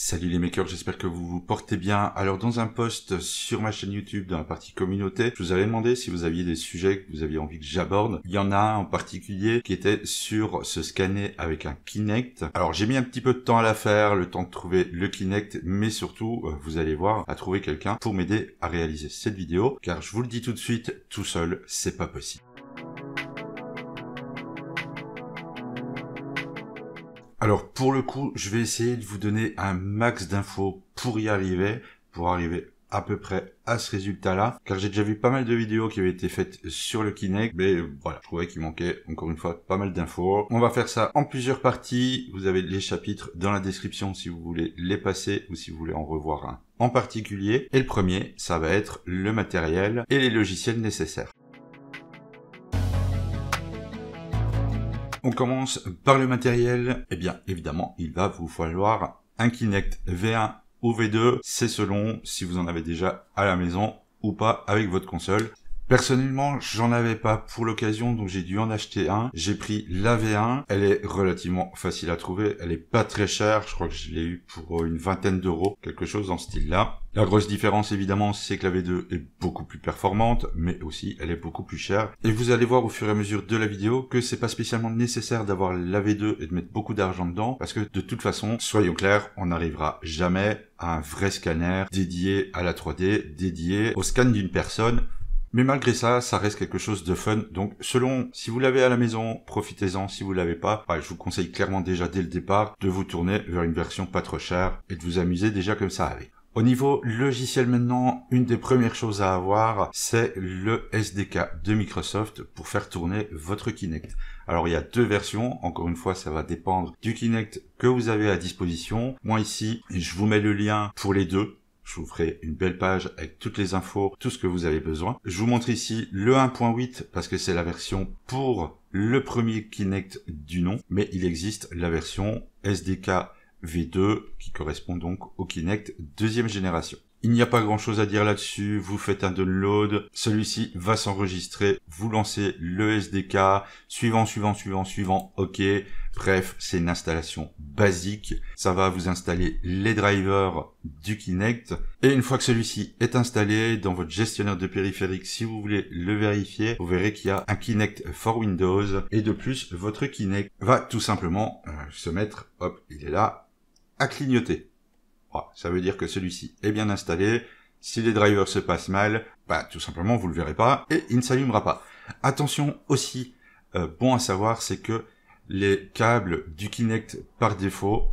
Salut les makers, j'espère que vous vous portez bien. Alors dans un post sur ma chaîne YouTube, dans la partie communauté, je vous avais demandé si vous aviez des sujets que vous aviez envie que j'aborde. Il y en a un en particulier qui était sur se scanner avec un Kinect. Alors j'ai mis un petit peu de temps à la faire, le temps de trouver le Kinect, mais surtout, euh, vous allez voir, à trouver quelqu'un pour m'aider à réaliser cette vidéo, car je vous le dis tout de suite, tout seul, c'est pas possible. Alors pour le coup, je vais essayer de vous donner un max d'infos pour y arriver, pour arriver à peu près à ce résultat-là, car j'ai déjà vu pas mal de vidéos qui avaient été faites sur le Kinect, mais voilà, je trouvais qu'il manquait encore une fois pas mal d'infos. On va faire ça en plusieurs parties, vous avez les chapitres dans la description si vous voulez les passer ou si vous voulez en revoir un en particulier, et le premier, ça va être le matériel et les logiciels nécessaires. On commence par le matériel. Eh bien, évidemment, il va vous falloir un Kinect V1 ou V2. C'est selon si vous en avez déjà à la maison ou pas avec votre console. Personnellement, j'en avais pas pour l'occasion, donc j'ai dû en acheter un. J'ai pris la V1. Elle est relativement facile à trouver. Elle est pas très chère. Je crois que je l'ai eu pour euh, une vingtaine d'euros. Quelque chose dans ce style-là. La grosse différence, évidemment, c'est que la V2 est beaucoup plus performante, mais aussi elle est beaucoup plus chère. Et vous allez voir au fur et à mesure de la vidéo que c'est pas spécialement nécessaire d'avoir la V2 et de mettre beaucoup d'argent dedans, parce que de toute façon, soyons clairs, on n'arrivera jamais à un vrai scanner dédié à la 3D, dédié au scan d'une personne mais malgré ça, ça reste quelque chose de fun. Donc selon, si vous l'avez à la maison, profitez-en. Si vous l'avez pas, bah, je vous conseille clairement déjà dès le départ de vous tourner vers une version pas trop chère et de vous amuser déjà comme ça avec. Au niveau logiciel maintenant, une des premières choses à avoir, c'est le SDK de Microsoft pour faire tourner votre Kinect. Alors il y a deux versions, encore une fois ça va dépendre du Kinect que vous avez à disposition. Moi ici, je vous mets le lien pour les deux je vous ferai une belle page avec toutes les infos, tout ce que vous avez besoin. Je vous montre ici le 1.8 parce que c'est la version pour le premier Kinect du nom, mais il existe la version SDK V2 qui correspond donc au Kinect deuxième génération. Il n'y a pas grand chose à dire là-dessus, vous faites un download, celui-ci va s'enregistrer, vous lancez le SDK, suivant, suivant, suivant, suivant, ok. Bref, c'est une installation basique, ça va vous installer les drivers du Kinect. Et une fois que celui-ci est installé dans votre gestionnaire de périphérique, si vous voulez le vérifier, vous verrez qu'il y a un Kinect for Windows. Et de plus, votre Kinect va tout simplement euh, se mettre, hop, il est là, à clignoter ça veut dire que celui-ci est bien installé. Si les drivers se passent mal, bah, tout simplement, vous le verrez pas et il ne s'allumera pas. Attention aussi, euh, bon à savoir, c'est que les câbles du Kinect par défaut,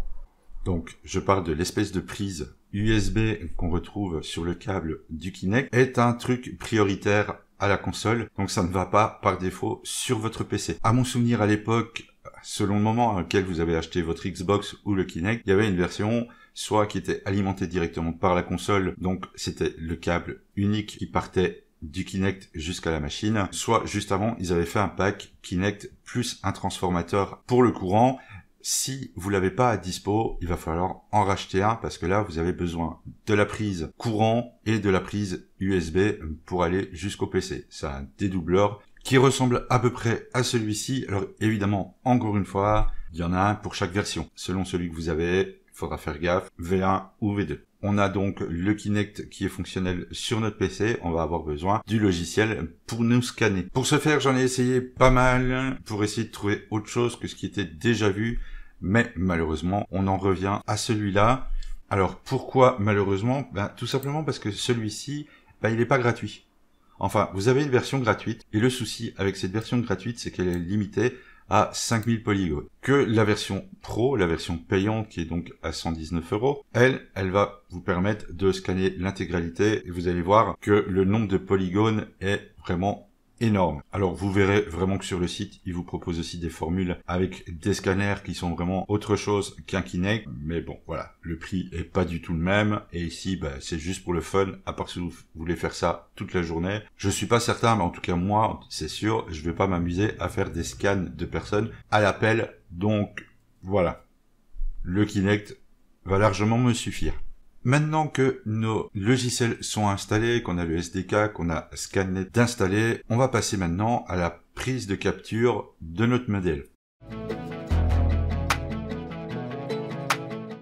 donc je parle de l'espèce de prise USB qu'on retrouve sur le câble du Kinect, est un truc prioritaire à la console, donc ça ne va pas par défaut sur votre PC. À mon souvenir à l'époque, selon le moment auquel vous avez acheté votre Xbox ou le Kinect, il y avait une version soit qui était alimentée directement par la console, donc c'était le câble unique qui partait du Kinect jusqu'à la machine, soit juste avant, ils avaient fait un pack Kinect plus un transformateur pour le courant. Si vous l'avez pas à dispo, il va falloir en racheter un parce que là, vous avez besoin de la prise courant et de la prise USB pour aller jusqu'au PC. C'est un dédoubleur qui ressemble à peu près à celui-ci. Alors évidemment, encore une fois, il y en a un pour chaque version. Selon celui que vous avez, il faudra faire gaffe, V1 ou V2. On a donc le Kinect qui est fonctionnel sur notre PC. On va avoir besoin du logiciel pour nous scanner. Pour ce faire, j'en ai essayé pas mal pour essayer de trouver autre chose que ce qui était déjà vu. Mais malheureusement, on en revient à celui-là. Alors pourquoi malheureusement ben, Tout simplement parce que celui-ci, ben, il n'est pas gratuit. Enfin, vous avez une version gratuite, et le souci avec cette version gratuite, c'est qu'elle est limitée à 5000 polygones. Que la version pro, la version payante qui est donc à 119 euros, elle, elle va vous permettre de scanner l'intégralité et vous allez voir que le nombre de polygones est vraiment énorme. Alors vous verrez vraiment que sur le site, il vous propose aussi des formules avec des scanners qui sont vraiment autre chose qu'un Kinect. Mais bon, voilà, le prix est pas du tout le même. Et ici, bah, c'est juste pour le fun, à part si vous voulez faire ça toute la journée. Je suis pas certain, mais en tout cas moi, c'est sûr, je vais pas m'amuser à faire des scans de personnes à l'appel. Donc voilà, le Kinect va largement me suffire. Maintenant que nos logiciels sont installés, qu'on a le SDK, qu'on a scanné d'installer, on va passer maintenant à la prise de capture de notre modèle.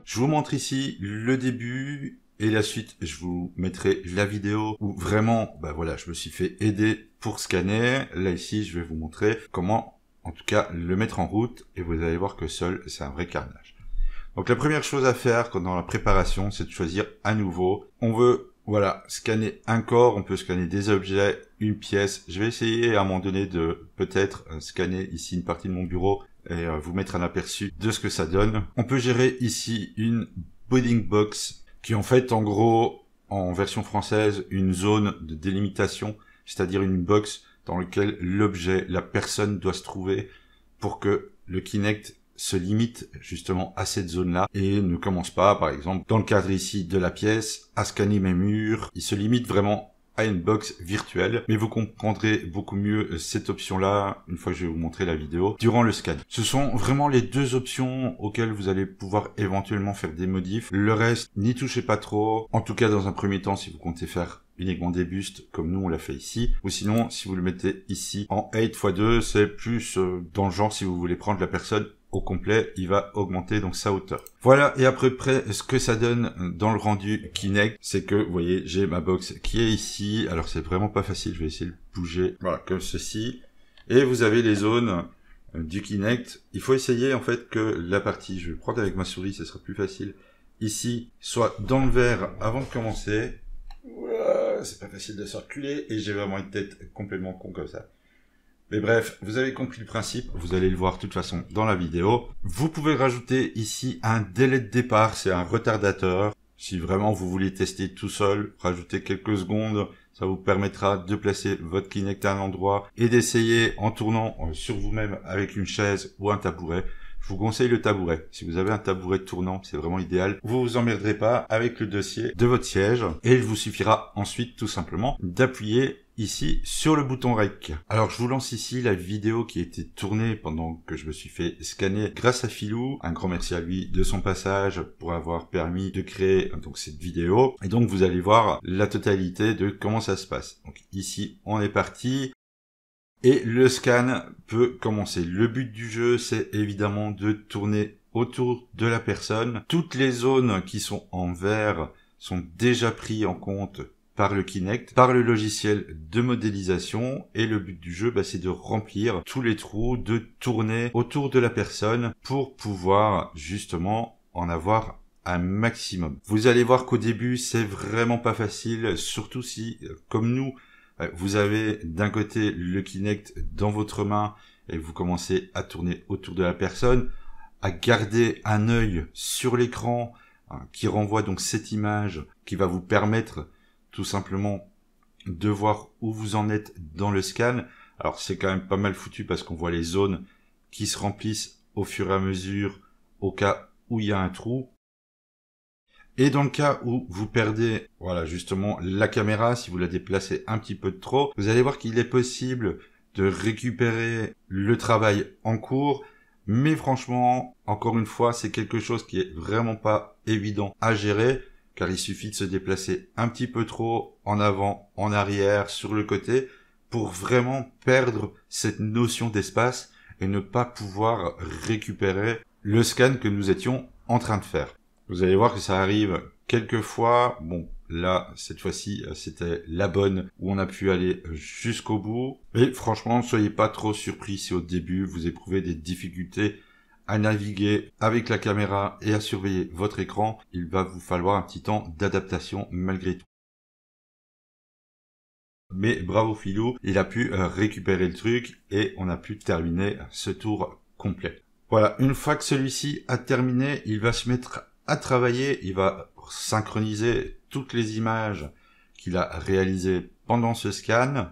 Je vous montre ici le début et la suite, je vous mettrai la vidéo où vraiment, bah voilà, je me suis fait aider pour scanner. Là ici, je vais vous montrer comment, en tout cas, le mettre en route et vous allez voir que seul, c'est un vrai carnage. Donc la première chose à faire dans la préparation, c'est de choisir à nouveau. On veut, voilà, scanner un corps, on peut scanner des objets, une pièce. Je vais essayer à un moment donné de peut-être euh, scanner ici une partie de mon bureau et euh, vous mettre un aperçu de ce que ça donne. On peut gérer ici une building box qui est en fait en gros en version française une zone de délimitation, c'est-à-dire une box dans laquelle l'objet, la personne doit se trouver pour que le Kinect se limite justement à cette zone-là et ne commence pas, par exemple, dans le cadre ici de la pièce, à scanner mes murs. Il se limite vraiment à une box virtuelle, mais vous comprendrez beaucoup mieux euh, cette option-là une fois que je vais vous montrer la vidéo durant le scan. Ce sont vraiment les deux options auxquelles vous allez pouvoir éventuellement faire des modifs. Le reste, n'y touchez pas trop. En tout cas, dans un premier temps, si vous comptez faire uniquement des bustes comme nous on l'a fait ici ou sinon si vous le mettez ici en 8 x 2 c'est plus euh, dans le genre si vous voulez prendre la personne au complet, il va augmenter donc sa hauteur. Voilà, et à peu près ce que ça donne dans le rendu Kinect, c'est que, vous voyez, j'ai ma box qui est ici. Alors c'est vraiment pas facile, je vais essayer de bouger, voilà, comme ceci. Et vous avez les zones euh, du Kinect. Il faut essayer en fait que la partie, je vais prendre avec ma souris, ce sera plus facile, ici, soit dans le vert avant de commencer. C'est pas facile de circuler, et j'ai vraiment une tête complètement con comme ça bref, vous avez compris le principe, vous allez le voir de toute façon dans la vidéo. Vous pouvez rajouter ici un délai de départ, c'est un retardateur. Si vraiment vous voulez tester tout seul, rajoutez quelques secondes, ça vous permettra de placer votre Kinect à un endroit et d'essayer en tournant euh, sur vous-même avec une chaise ou un tabouret. Je vous conseille le tabouret. Si vous avez un tabouret tournant, c'est vraiment idéal. Vous vous emmerderez pas avec le dossier de votre siège et il vous suffira ensuite tout simplement d'appuyer ici sur le bouton REC. Alors je vous lance ici la vidéo qui a été tournée pendant que je me suis fait scanner grâce à Philou. Un grand merci à lui de son passage pour avoir permis de créer donc cette vidéo. Et donc vous allez voir la totalité de comment ça se passe. Donc ici on est parti. Et le scan peut commencer. Le but du jeu, c'est évidemment de tourner autour de la personne. Toutes les zones qui sont en vert sont déjà prises en compte par le Kinect, par le logiciel de modélisation. Et le but du jeu, bah, c'est de remplir tous les trous, de tourner autour de la personne pour pouvoir justement en avoir un maximum. Vous allez voir qu'au début, c'est vraiment pas facile, surtout si, comme nous, euh, vous avez d'un côté le Kinect dans votre main et vous commencez à tourner autour de la personne, à garder un œil sur l'écran hein, qui renvoie donc cette image qui va vous permettre tout simplement de voir où vous en êtes dans le scan. Alors c'est quand même pas mal foutu parce qu'on voit les zones qui se remplissent au fur et à mesure au cas où il y a un trou. Et dans le cas où vous perdez, voilà, justement, la caméra, si vous la déplacez un petit peu de trop, vous allez voir qu'il est possible de récupérer le travail en cours. Mais franchement, encore une fois, c'est quelque chose qui est vraiment pas évident à gérer car il suffit de se déplacer un petit peu trop en avant, en arrière, sur le côté, pour vraiment perdre cette notion d'espace et ne pas pouvoir récupérer le scan que nous étions en train de faire. Vous allez voir que ça arrive quelques fois. Bon, là, cette fois-ci, c'était la bonne où on a pu aller jusqu'au bout. Et franchement, ne soyez pas trop surpris si au début vous éprouvez des difficultés à naviguer avec la caméra et à surveiller votre écran, il va vous falloir un petit temps d'adaptation malgré tout. Mais bravo Philou, il a pu euh, récupérer le truc et on a pu terminer ce tour complet. Voilà, une fois que celui-ci a terminé, il va se mettre à travailler, il va synchroniser toutes les images qu'il a réalisées pendant ce scan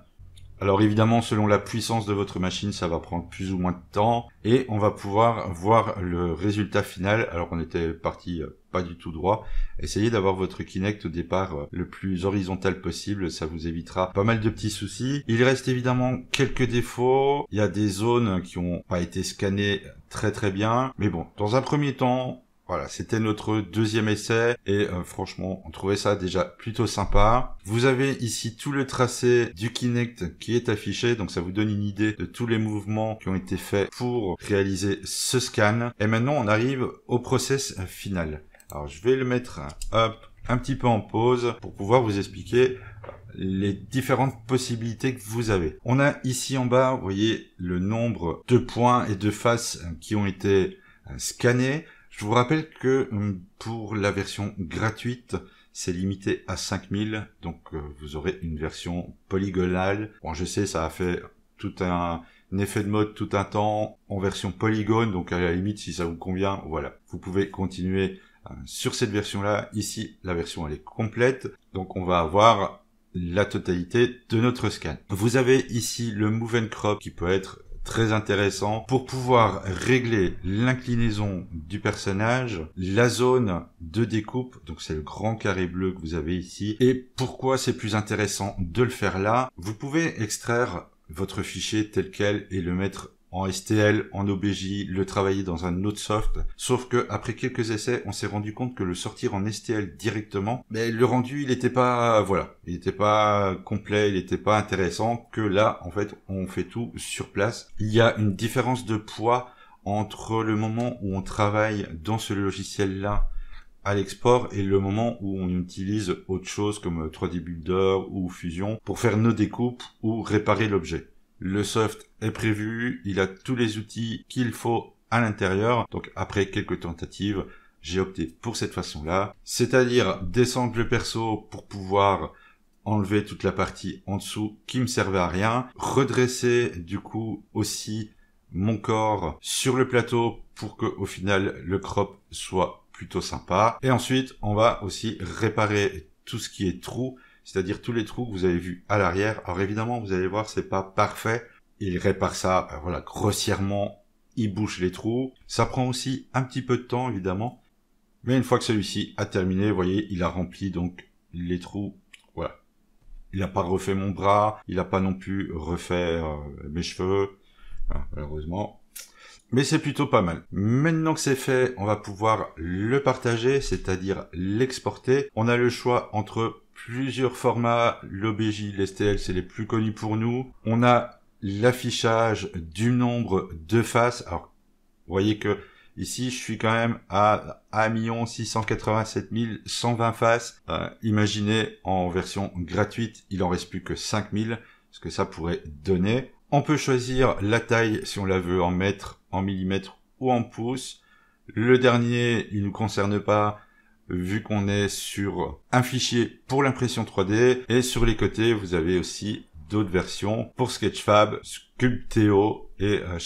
alors évidemment, selon la puissance de votre machine, ça va prendre plus ou moins de temps. Et on va pouvoir voir le résultat final. Alors on était parti euh, pas du tout droit. Essayez d'avoir votre Kinect au départ euh, le plus horizontal possible. Ça vous évitera pas mal de petits soucis. Il reste évidemment quelques défauts. Il y a des zones qui ont pas été scannées très très bien. Mais bon, dans un premier temps, voilà, c'était notre deuxième essai et euh, franchement, on trouvait ça déjà plutôt sympa. Vous avez ici tout le tracé du Kinect qui est affiché, donc ça vous donne une idée de tous les mouvements qui ont été faits pour réaliser ce scan. Et maintenant, on arrive au process final. Alors, je vais le mettre un petit peu en pause pour pouvoir vous expliquer les différentes possibilités que vous avez. On a ici en bas, vous voyez, le nombre de points et de faces qui ont été euh, scannés. Je vous rappelle que mm, pour la version gratuite, c'est limité à 5000, donc euh, vous aurez une version polygonale. Bon, je sais, ça a fait tout un, effet de mode tout un temps en version polygone, donc à la limite, si ça vous convient, voilà. Vous pouvez continuer euh, sur cette version-là. Ici, la version, elle est complète, donc on va avoir la totalité de notre scan. Vous avez ici le move and crop qui peut être très intéressant pour pouvoir régler l'inclinaison du personnage, la zone de découpe, donc c'est le grand carré bleu que vous avez ici, et pourquoi c'est plus intéressant de le faire là. Vous pouvez extraire votre fichier tel quel et le mettre en STL, en OBJ, le travailler dans un autre soft. Sauf que après quelques essais, on s'est rendu compte que le sortir en STL directement, mais ben, le rendu, il n'était pas, voilà, il n'était pas complet, il n'était pas intéressant. Que là, en fait, on fait tout sur place. Il y a une différence de poids entre le moment où on travaille dans ce logiciel-là à l'export et le moment où on utilise autre chose comme 3D Builder ou Fusion pour faire nos découpes ou réparer l'objet. Le soft est prévu, il a tous les outils qu'il faut à l'intérieur. Donc après quelques tentatives, j'ai opté pour cette façon-là, c'est-à-dire descendre le perso pour pouvoir enlever toute la partie en dessous qui me servait à rien, redresser du coup aussi mon corps sur le plateau pour que au final le crop soit plutôt sympa. Et ensuite, on va aussi réparer tout ce qui est trou c'est-à-dire tous les trous que vous avez vus à l'arrière. Alors évidemment, vous allez voir, c'est pas parfait. Il répare ça, ben voilà, grossièrement, il bouche les trous. Ça prend aussi un petit peu de temps, évidemment. Mais une fois que celui-ci a terminé, vous voyez, il a rempli donc les trous. Voilà. Il n'a pas refait mon bras, il n'a pas non plus refait euh, mes cheveux, malheureusement. Mais c'est plutôt pas mal. Maintenant que c'est fait, on va pouvoir le partager, c'est-à-dire l'exporter. On a le choix entre plusieurs formats. L'OBJ, l'STL, c'est les plus connus pour nous. On a l'affichage du nombre de faces. Alors, vous voyez que ici, je suis quand même à 1 687 120 faces. Euh, imaginez en version gratuite, il en reste plus que 5000, ce que ça pourrait donner. On peut choisir la taille si on la veut en mètres, en millimètres ou en pouces. Le dernier, il nous concerne pas vu qu'on est sur un fichier pour l'impression 3D et sur les côtés vous avez aussi d'autres versions pour Sketchfab, Sculpteo et euh,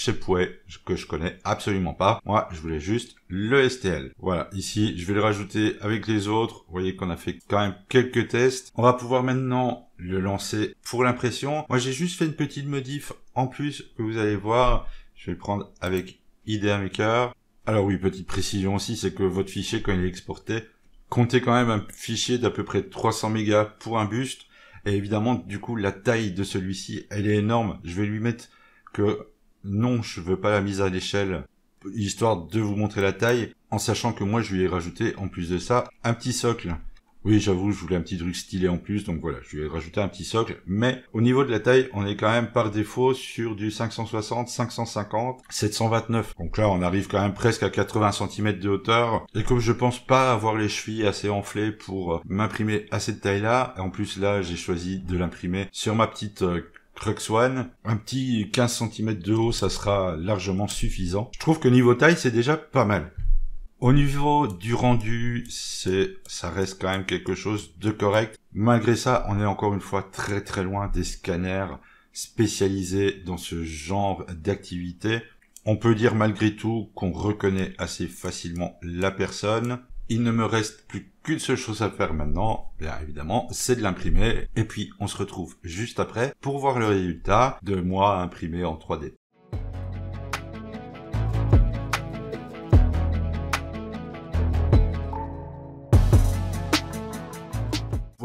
que je connais absolument pas. Moi, je voulais juste le STL. Voilà, ici, je vais le rajouter avec les autres. Vous voyez qu'on a fait quand même quelques tests. On va pouvoir maintenant le lancer pour l'impression. Moi, j'ai juste fait une petite modif en plus que vous allez voir. Je vais le prendre avec IdeaMaker. Alors oui, petite précision aussi, c'est que votre fichier, quand il est exporté, comptez quand même un fichier d'à peu près 300 mégas pour un buste. Et évidemment, du coup, la taille de celui-ci, elle est énorme. Je vais lui mettre que non, je veux pas la mise à l'échelle, histoire de vous montrer la taille, en sachant que moi, je lui ai rajouté, en plus de ça, un petit socle. Oui, j'avoue, je voulais un petit truc stylé en plus, donc voilà, je lui ai rajouté un petit socle. Mais au niveau de la taille, on est quand même par défaut sur du 560, 550, 729. Donc là, on arrive quand même presque à 80 cm de hauteur. Et comme je pense pas avoir les chevilles assez enflées pour euh, m'imprimer à cette taille-là, en plus là, j'ai choisi de l'imprimer sur ma petite euh, Crux One. Un petit 15 cm de haut, ça sera largement suffisant. Je trouve que niveau taille, c'est déjà pas mal. Au niveau du rendu, c'est, ça reste quand même quelque chose de correct. Malgré ça, on est encore une fois très très loin des scanners spécialisés dans ce genre d'activité. On peut dire malgré tout qu'on reconnaît assez facilement la personne. Il ne me reste plus qu'une seule chose à faire maintenant, bien évidemment, c'est de l'imprimer. Et puis on se retrouve juste après pour voir le résultat de moi imprimé en 3D.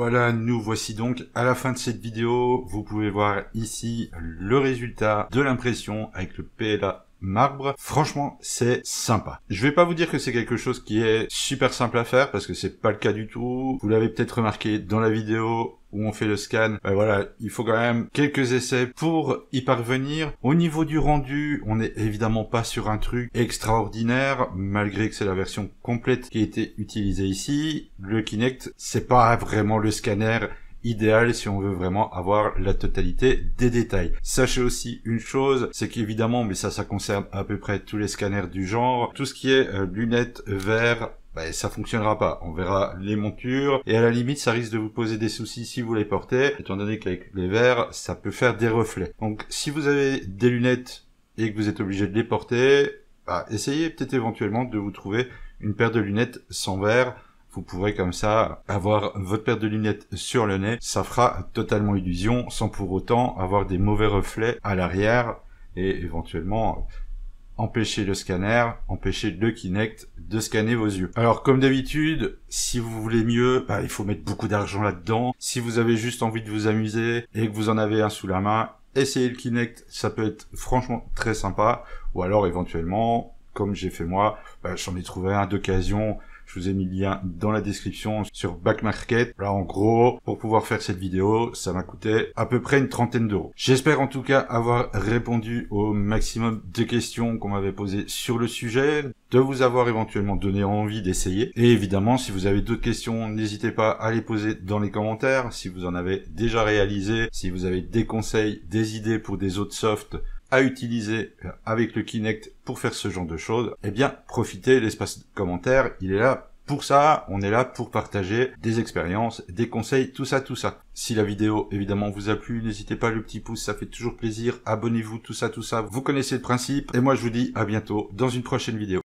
Voilà, nous voici donc à la fin de cette vidéo. Vous pouvez voir ici le résultat de l'impression avec le PLA marbre. Franchement, c'est sympa. Je vais pas vous dire que c'est quelque chose qui est super simple à faire parce que c'est pas le cas du tout. Vous l'avez peut-être remarqué dans la vidéo, où on fait le scan, ben voilà, il faut quand même quelques essais pour y parvenir. Au niveau du rendu, on n'est évidemment pas sur un truc extraordinaire, malgré que c'est la version complète qui a été utilisée ici. Le Kinect, c'est pas vraiment le scanner idéal si on veut vraiment avoir la totalité des détails. Sachez aussi une chose, c'est qu'évidemment, mais ça, ça concerne à peu près tous les scanners du genre, tout ce qui est euh, lunettes, verres, bah, ça fonctionnera pas. On verra les montures et à la limite ça risque de vous poser des soucis si vous les portez, étant donné qu'avec les verres ça peut faire des reflets. Donc si vous avez des lunettes et que vous êtes obligé de les porter, bah, essayez peut-être éventuellement de vous trouver une paire de lunettes sans verre. Vous pourrez comme ça avoir votre paire de lunettes sur le nez. Ça fera totalement illusion sans pour autant avoir des mauvais reflets à l'arrière et éventuellement empêcher le scanner, empêcher le Kinect de scanner vos yeux. Alors comme d'habitude, si vous voulez mieux, bah, il faut mettre beaucoup d'argent là-dedans. Si vous avez juste envie de vous amuser et que vous en avez un sous la main, essayez le Kinect, ça peut être franchement très sympa. Ou alors éventuellement, comme j'ai fait moi, bah, j'en ai trouvé un d'occasion. Je vous ai mis le lien dans la description sur BackMarket. Là, en gros, pour pouvoir faire cette vidéo, ça m'a coûté à peu près une trentaine d'euros. J'espère en tout cas avoir répondu au maximum de questions qu'on m'avait posées sur le sujet, de vous avoir éventuellement donné envie d'essayer. Et évidemment, si vous avez d'autres questions, n'hésitez pas à les poser dans les commentaires. Si vous en avez déjà réalisé, si vous avez des conseils, des idées pour des autres softs, à utiliser euh, avec le Kinect pour faire ce genre de choses, eh bien, profitez l'espace commentaire, il est là pour ça, on est là pour partager des expériences, des conseils, tout ça, tout ça. Si la vidéo, évidemment, vous a plu, n'hésitez pas, le petit pouce, ça fait toujours plaisir. Abonnez-vous, tout ça, tout ça. Vous connaissez le principe. Et moi, je vous dis à bientôt dans une prochaine vidéo.